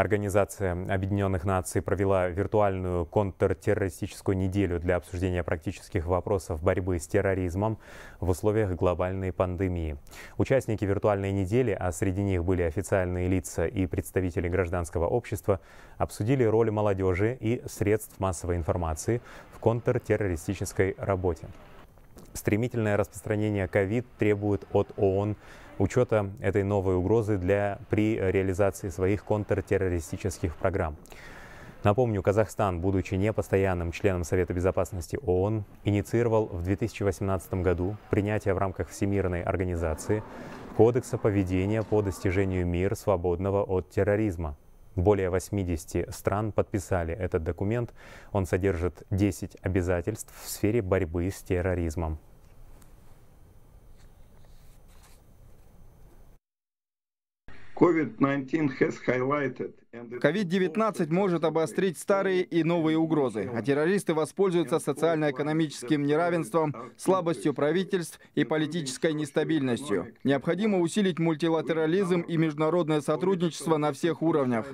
Организация Объединенных Наций провела виртуальную контртеррористическую неделю для обсуждения практических вопросов борьбы с терроризмом в условиях глобальной пандемии. Участники виртуальной недели, а среди них были официальные лица и представители гражданского общества, обсудили роль молодежи и средств массовой информации в контртеррористической работе. Стремительное распространение COVID требует от ООН учета этой новой угрозы для, при реализации своих контртеррористических программ. Напомню, Казахстан, будучи непостоянным членом Совета Безопасности ООН, инициировал в 2018 году принятие в рамках Всемирной организации Кодекса поведения по достижению мира свободного от терроризма, более 80 стран подписали этот документ. Он содержит 10 обязательств в сфере борьбы с терроризмом. COVID-19 может обострить старые и новые угрозы, а террористы воспользуются социально-экономическим неравенством, слабостью правительств и политической нестабильностью. Необходимо усилить мультилатерализм и международное сотрудничество на всех уровнях.